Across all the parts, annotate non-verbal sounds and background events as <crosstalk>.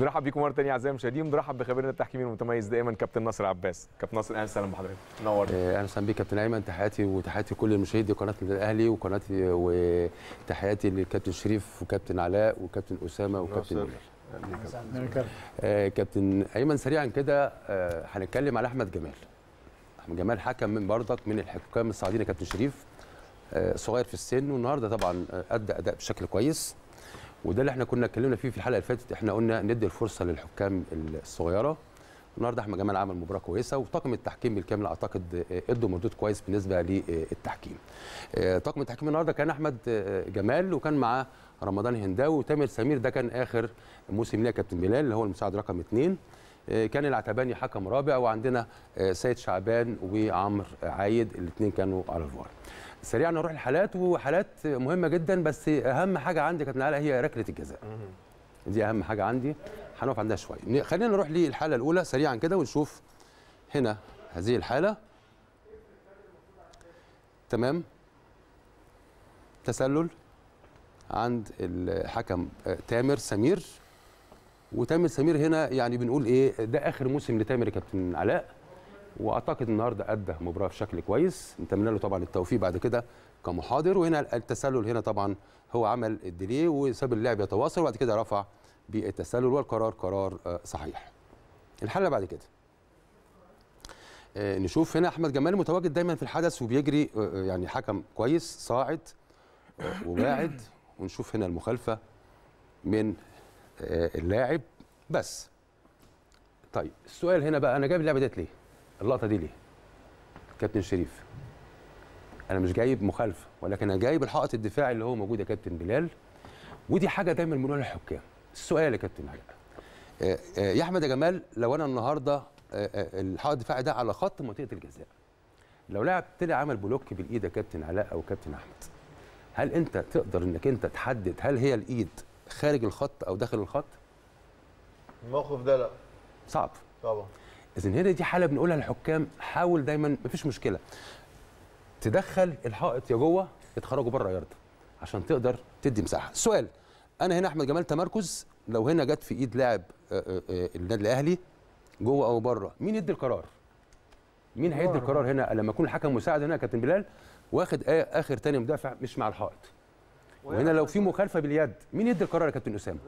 نرحب بيكم مره ثانيه اعزائي المشاهدين ونرحب بخبيرنا التحكيمي المتميز دائما كابتن ناصر عباس كابتن ناصر اهلا وسهلا بحضرتك نورت آه، اهلا وسهلا بيك كابتن ايمن تحياتي وتحياتي كل مشاهدي قناه الاهلي وقناتي وتحياتي للكابتن شريف وكابتن علاء وكابتن اسامه وكابتن ناصر. آه، كابتن ايمن سريعا كده آه، هنتكلم على احمد جمال احمد جمال حكم من بردك من الحكام السعوديين يا كابتن شريف صغير في السن والنهارده طبعا ادى اداء بشكل كويس وده اللي احنا كنا اتكلمنا فيه في الحلقه اللي فاتت احنا قلنا ندي الفرصه للحكام الصغيره النهارده احمد جمال عمل مباراه كويسه وطاقم التحكيم بالكامل اعتقد ادوا مردود كويس بالنسبه للتحكيم. آه، طاقم التحكيم النهارده كان احمد آه، جمال وكان معاه رمضان هنداوي وتامر سمير ده كان اخر موسم ليه كابتن بلال اللي هو المساعد رقم اثنين. آه، كان العتباني حكم رابع وعندنا سيد شعبان وعمرو عايد الاثنين كانوا على الفار. سريعا نروح الحالات وحالات مهمه جدا بس اهم حاجه عندي كابتن علاء هي ركله الجزاء دي اهم حاجه عندي هنقف عندها شويه خلينا نروح للحاله الاولى سريعا كده ونشوف هنا هذه الحاله تمام تسلل عند الحكم آه، تامر سمير وتامر سمير هنا يعني بنقول ايه ده اخر موسم لتامر يا كابتن علاء واعتقد النهارده ادى مباراه بشكل كويس نتمنى له طبعا التوفيق بعد كده كمحاضر وهنا التسلل هنا طبعا هو عمل الديلي وساب اللاعب يتواصل وبعد كده رفع بالتسلل والقرار قرار آه، صحيح الحلقه بعد كده آه، نشوف هنا احمد جمال متواجد دايما في الحدث وبيجري آه، يعني حكم كويس صاعد وباعد ونشوف هنا المخالفه من اللاعب بس طيب السؤال هنا بقى انا جايب اللعبه ديت ليه اللقطه دي ليه كابتن شريف انا مش جايب مخالفه ولكن انا جايب الحائط الدفاعي اللي هو موجود يا كابتن بلال ودي حاجه دايما بنقولها للحكام السؤال يا كابتن علاء آه، آه، يا احمد يا جمال لو انا النهارده آه، الحائط الدفاعي ده على خط منطقه الجزاء لو لاعب طلع عمل بلوك بالايد يا كابتن علاء او كابتن احمد هل انت تقدر انك انت تحدد هل هي الايد خارج الخط او داخل الخط الموقف ده لا صعب طبعا اذا هنا دي حاله بنقولها للحكام حاول دايما مفيش مشكله تدخل الحائط يا جوه يتخرجوا بره يارده عشان تقدر تدي مساحه سؤال انا هنا احمد جمال تمركز لو هنا جت في ايد لاعب آه، آه، آه، النادي الاهلي جوه او بره مين يدي القرار مين هيدي القرار هنا لما يكون الحكم مساعد هنا كابتن بلال واخد اخر تاني مدافع مش مع الحائط وهنا لو في مخالفه باليد مين يدي القرار يا كابتن اسامه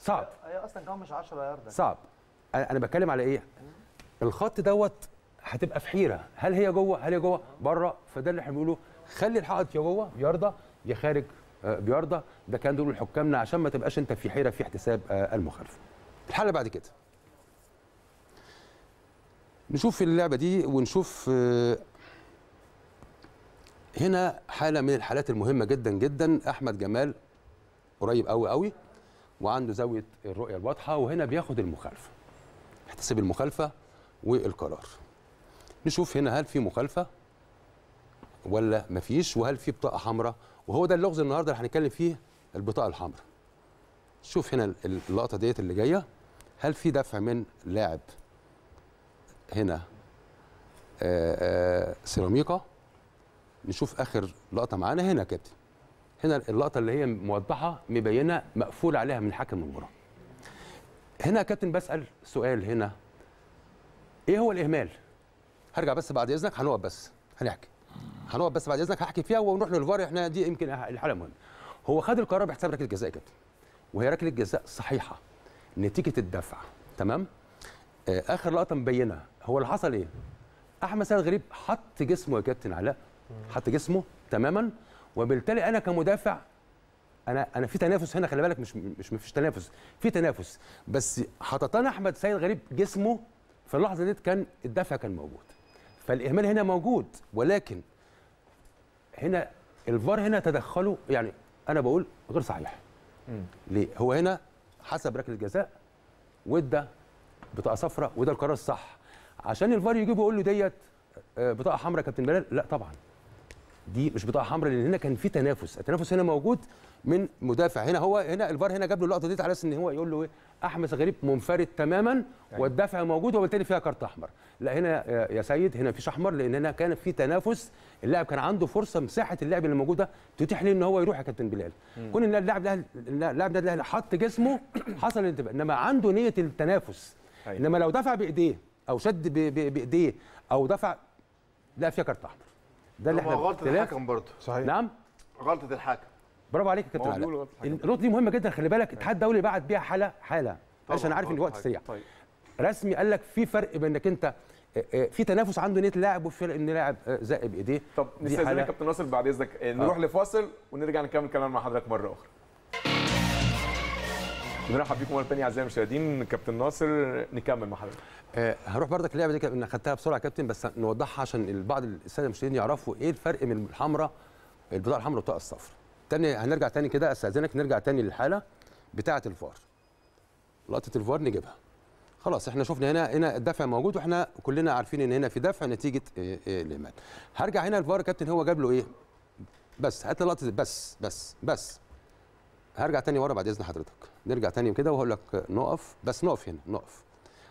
صعب هي اصلا كمان مش 10 ياردة صعب انا بتكلم على ايه الخط دوت هتبقى في حيره هل هي جوه هل هي جوه بره فده اللي احنا بنقوله خلي الحائط يا جوه يرضى يا خارج آه، بيرضى ده كان دول حكامنا عشان ما تبقاش انت في حيره في احتساب آه، المخالفه الحاله بعد كده نشوف اللعبه دي ونشوف آه، هنا حاله من الحالات المهمه جدا جدا احمد جمال قريب قوي قوي وعنده زاويه الرؤيه الواضحه وهنا بياخد المخالفه احتساب المخالفه والقرار نشوف هنا هل في مخالفه ولا مفيش وهل في بطاقه حمراء وهو ده اللغز النهارده اللي هنتكلم فيه البطاقه الحمراء شوف هنا اللقطه ديت اللي جايه هل في دفع من لاعب هنا آآ آه، آآ آه، سيراميكا نشوف اخر لقطه معانا هنا كابتن هنا اللقطه اللي هي موضحه مبينه مقفول عليها من حكم المباراه هنا يا كابتن بسال سؤال هنا ايه هو الاهمال هرجع بس بعد اذنك هنقف بس هنحكي هنقف بس بعد اذنك هحكي فيها ونروح للفار احنا دي يمكن الحاله المهمه هو خد القرار بحساب ركله جزاء كده وهي ركله جزاء صحيحه نتيجه الدفع تمام آه، اخر لقطه مبينه هو اللي حصل ايه احمد سيد غريب حط جسمه يا كابتن علاء حط جسمه تماما وبالتالي انا كمدافع انا انا في تنافس هنا خلي بالك مش مش مفيش تنافس في تنافس بس حطتنا احمد سيد غريب جسمه في اللحظه ديت كان الدفع كان موجود فالاهمال هنا موجود ولكن هنا الفار هنا تدخله يعني انا بقول غير صحيح ليه هو هنا حسب ركله جزاء ودى بطاقه صفراء وده القرار الصح عشان الفار يجيبه يقول له ديت آه، بطاقه حمراء كابتن بلال لا طبعا دي مش بطاقه حمراء لان هنا كان في تنافس التنافس هنا موجود من مدافع هنا هو هنا الفار هنا جاب له اللقطه دي على اساس ان هو يقول له ايه احمد غريب منفرد تماما أيوه. والدافع والدفع موجود وبالتالي فيها كارت احمر لا هنا يا سيد هنا مفيش احمر لان هنا كان في تنافس اللاعب كان عنده فرصه مساحه اللعب اللي موجوده تتيح له ان هو يروح يا كابتن بلال كون ان اللاعب اللاعب ده الاهلي حط جسمه حصل الانتباه انما عنده نيه التنافس أيوه. انما لو دفع بايديه او شد بايديه او دفع لا فيها كارت احمر ده اللي احنا غلطه الحكم برضه صحيح نعم غلطه الحكم برافو عليك يا كابتن علاء النقطه دي مهمه جدا خلي بالك الاتحاد طيب. الدولي بعت بيها حاله حاله عشان عارف ان الوقت سريع طيب. رسمي قال لك في فرق انك انت آه، آه، في تنافس عنده نيه لاعب وفي ان لاعب آه، زائب ايديه طب نستاذنك يا كابتن ناصر بعد اذنك نروح لفاصل ونرجع نكمل كلام مع حضرتك مره اخرى بنرحب بيكم مره ثانيه اعزائي المشاهدين كابتن ناصر نكمل مع حضرتك آه هروح بردك اللعبه دي انا خدتها بسرعه يا كابتن بس نوضحها عشان البعض الساده المشاهدين يعرفوا ايه الفرق من الحمراء البطاقه الحمراء والبطاقه الصفراء تاني هنرجع تاني كده استاذنك نرجع تاني للحاله بتاعه الفار لقطه الفار نجيبها خلاص احنا شفنا هنا هنا الدفع موجود واحنا كلنا عارفين ان هنا في دفع نتيجه إيه، إيه، الايمان هرجع هنا الفار كابتن هو جاب له ايه بس هات لقطه بس بس بس هرجع تاني ورا بعد اذن حضرتك نرجع تاني كده وهقول لك نقف بس نقف هنا نقف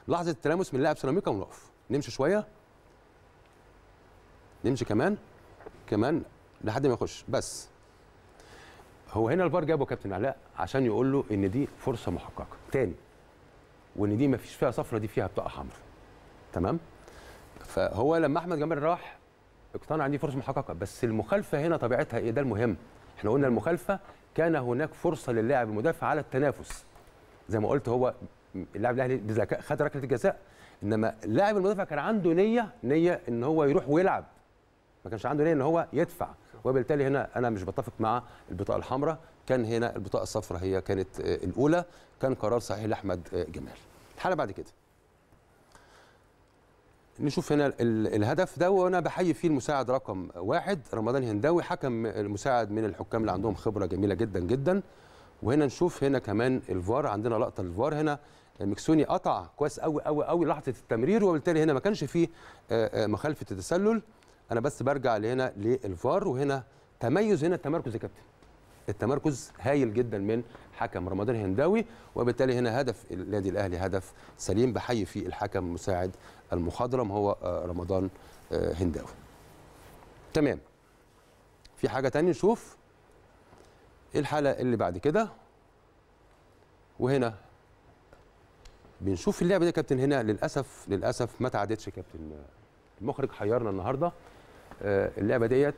لحظه التلامس من لاعب سيراميكا ونقف نمشي شويه نمشي كمان كمان لحد ما يخش بس هو هنا الفار جابه كابتن علاء عشان يقول له ان دي فرصه محققه تاني وان دي ما فيش فيها صفرة دي فيها بطاقه حمراء تمام فهو لما احمد جمال راح اقتنع ان دي فرصه محققه بس المخالفه هنا طبيعتها ايه ده المهم احنا قلنا المخالفه كان هناك فرصه للاعب المدافع على التنافس زي ما قلت هو اللاعب الاهلي بذكاء خد ركله الجزاء انما اللاعب المدافع كان عنده نيه نيه ان هو يروح ويلعب ما كانش عنده نيه ان هو يدفع وبالتالي هنا انا مش بتفق مع البطاقه الحمراء كان هنا البطاقه الصفراء هي كانت آه، الاولى كان قرار صحيح لاحمد آه، جمال الحاله بعد كده نشوف هنا الهدف ده وانا بحيي فيه المساعد رقم واحد رمضان هنداوي حكم المساعد من الحكام اللي عندهم خبره جميله جدا جدا وهنا نشوف هنا كمان الفار عندنا لقطه الفار هنا مكسوني قطع كويس قوي قوي قوي لحظه التمرير وبالتالي هنا ما كانش فيه آه، آه، مخالفه التسلل انا بس برجع لهنا للفار وهنا تميز هنا التمركز يا كابتن التمركز هايل جدا من حكم رمضان هنداوي وبالتالي هنا هدف النادي الاهلي هدف سليم بحي في الحكم مساعد المخضرم هو آه، رمضان آه، هنداوي تمام في حاجه تانية نشوف الحلقه اللي بعد كده وهنا بنشوف اللعبه دي يا كابتن هنا للاسف للاسف ما تعادتش كابتن آه، المخرج حيرنا النهارده اللعبه ديت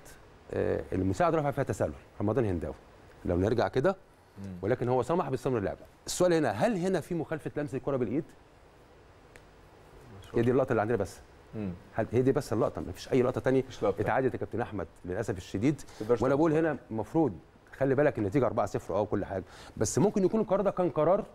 المساعد رفع فيها تسلل رمضان هنداوي لو نرجع كده ولكن هو سمح باستمر اللعبه السؤال هنا هل هنا في مخالفه لمس الكره بالايد هي دي اللقطه اللي عندنا بس هي دي بس اللقطه ما فيش اي لقطه ثانيه اتعادت يا كابتن احمد للاسف الشديد وانا بقول هنا المفروض خلي بالك النتيجه 4-0 اه وكل حاجه بس ممكن يكون القرار ده كان قرار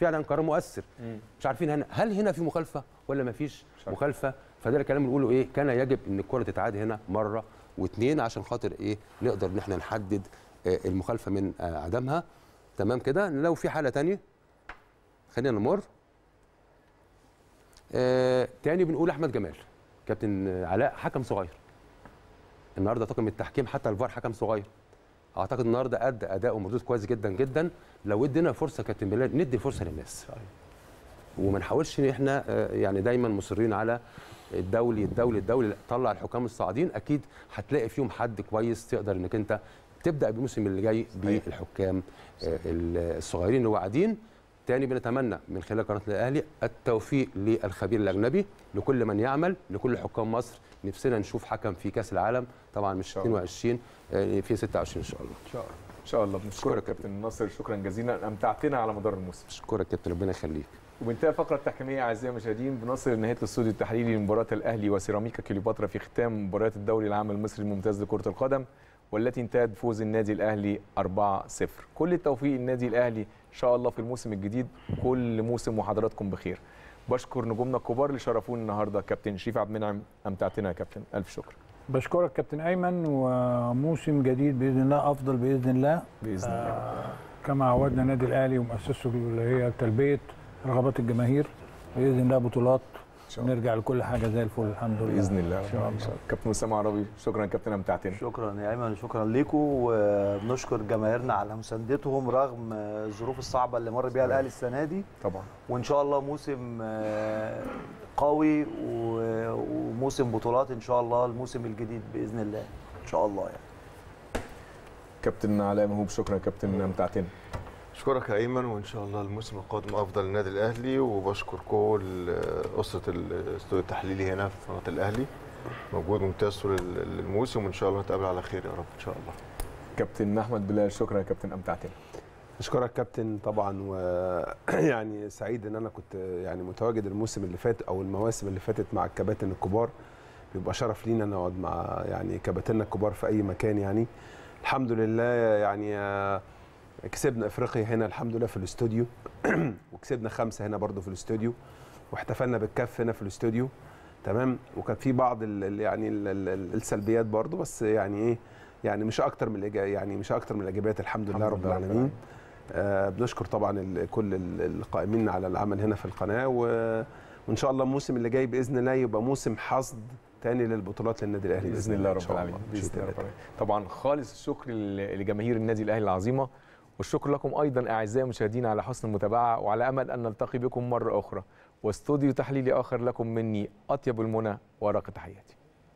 فعلا قرار مؤثر مم. مش عارفين هنا هل هنا في مخالفه ولا ما فيش مخالفه فده الكلام اللي بنقوله ايه كان يجب ان الكره تتعاد هنا مره واثنين عشان خاطر ايه نقدر ان احنا نحدد المخالفه من عدمها تمام كده لو في حاله ثانيه خلينا نمر آه، تاني بنقول احمد جمال كابتن علاء حكم صغير النهارده طاقم التحكيم حتى الفار حكم صغير اعتقد النهارده ادى أداء مردود كويس جدا جدا لو ادينا فرصه كابتن بلال ندي فرصه للناس وما نحاولش ان احنا آه، يعني دايما مصرين على الدولي الدولي الدولي طلع الحكام الصاعدين اكيد هتلاقي فيهم حد كويس تقدر انك انت تبدا بالموسم اللي جاي بالحكام آه، الصغيرين اللي قاعدين تاني بنتمنى من خلال قناه الاهلي التوفيق للخبير الاجنبي لكل من يعمل لكل حكام مصر نفسنا نشوف حكم في كاس العالم طبعا مش 22 آه، في 26 ان شاء الله ان شاء الله ان شاء الله بنشكرك كابتن ناصر شكرا جزيلا امتعتنا على مدار الموسم اشكرك كابتن ربنا يخليك وبنتهي الفقره التحكيميه اعزائي المشاهدين بنصل نهايه الاستوديو التحليلي لمباراه الاهلي وسيراميكا كليوباترا في ختام مباريات الدوري العام المصري الممتاز لكره القدم والتي انتهت بفوز النادي الاهلي 4-0 كل التوفيق النادي الاهلي ان شاء الله في الموسم الجديد كل موسم وحضراتكم بخير بشكر نجومنا الكبار اللي شرفونا النهارده كابتن شريف عبد المنعم امتعتنا يا كابتن الف شكر بشكرك كابتن ايمن وموسم جديد باذن الله افضل باذن الله باذن الله آه كما عودنا النادي الاهلي ومؤسسه اللي هي تلبيه رغبات الجماهير باذن الله بطولات نرجع لكل حاجه زي الفل الحمد لله باذن الله ان شاء الله كابتن اسامه عربي شكرا كابتن امتعتنا شكرا يا ايمن شكرا لكم وبنشكر جماهيرنا على مساندتهم رغم آه، الظروف الصعبه اللي مر بيها الاهلي السنه دي طبعا وان شاء الله موسم آه، قوي وموسم بطولات ان شاء الله الموسم الجديد باذن الله ان شاء الله يعني كابتن علاء مهوب شكرا كابتن امتعتنا اشكرك يا ايمن وان شاء الله الموسم القادم افضل للنادي الاهلي وبشكر كل اسره الاستوديو التحليلي هنا في قناه الاهلي مجهود ممتاز طول الموسم وان شاء الله نتقابل على خير يا رب ان شاء الله كابتن احمد بلال شكرا يا كابتن امتعتنا اشكرك كابتن طبعا ويعني <clears throat> سعيد ان انا كنت يعني متواجد الموسم اللي فات او المواسم اللي فاتت مع الكباتن الكبار بيبقى شرف لينا نقعد مع يعني كباتننا الكبار في اي مكان يعني الحمد لله يعني كسبنا افريقيا هنا الحمد لله في الاستوديو <clears throat> وكسبنا خمسه هنا برضو في الاستوديو واحتفلنا بالكف هنا في الاستوديو تمام وكان في بعض الـ يعني الـ السلبيات برضو بس يعني ايه يعني مش اكتر من يعني مش اكتر من الايجابيات الحمد, لله رب العالمين آه بنشكر طبعا كل القائمين على العمل هنا في القناه وان شاء الله الموسم اللي جاي باذن الله يبقى موسم حصد تاني للبطولات للنادي الاهلي باذن, الله, رب العالمين باذن الله رب العالمين طبعا خالص الشكر لجماهير النادي الاهلي العظيمه والشكر لكم أيضا أعزائي المشاهدين على حسن المتابعة وعلى أمل أن نلتقي بكم مرة أخرى واستوديو تحليلي آخر لكم مني أطيب المنى ورقة تحياتي